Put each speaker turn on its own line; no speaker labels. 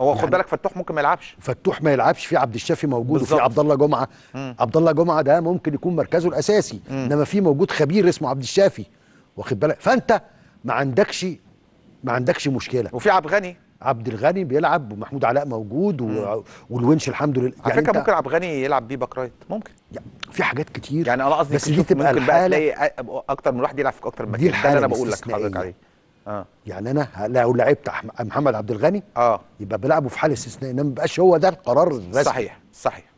هو يعني خد بالك فتوح ممكن ما يلعبش فتوح ما يلعبش في عبد الشافي موجود وفي عبد الله جمعه عبد الله جمعه ده ممكن يكون مركزه الاساسي انما في موجود خبير اسمه عبد الشافي واخد بالك فانت ما عندكش ما عندكش مشكله وفي عبد الغني عبد الغني بيلعب ومحمود علاء موجود و... والونش الحمد لله على يعني فكره ممكن عبد
الغني يلعب بيه باك رايت ممكن يعني في حاجات كتير يعني انا قصدي بس دي تبقى ممكن الحالة بقى تلاقي اكتر من واحد يلعب في اكتر من مكان ده اللي انا بقول لك حضرتك عليه
اه يعني انا لو لعبت محمد عبد الغني اه يبقى بلعبه في حاله استثنائيه انما ما بقاش هو ده القرار الرسمي
صحيح صحيح